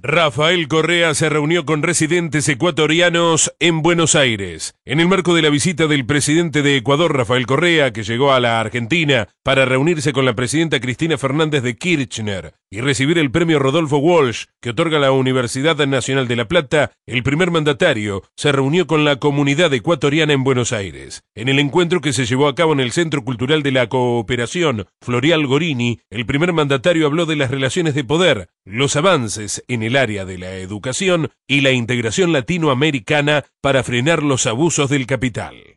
Rafael Correa se reunió con residentes ecuatorianos en Buenos Aires. En el marco de la visita del presidente de Ecuador, Rafael Correa, que llegó a la Argentina para reunirse con la presidenta Cristina Fernández de Kirchner y recibir el premio Rodolfo Walsh, que otorga la Universidad Nacional de La Plata, el primer mandatario se reunió con la comunidad ecuatoriana en Buenos Aires. En el encuentro que se llevó a cabo en el Centro Cultural de la Cooperación, Florial Gorini, el primer mandatario habló de las relaciones de poder, los avances en el área de la educación y la integración latinoamericana para frenar los abusos del capital.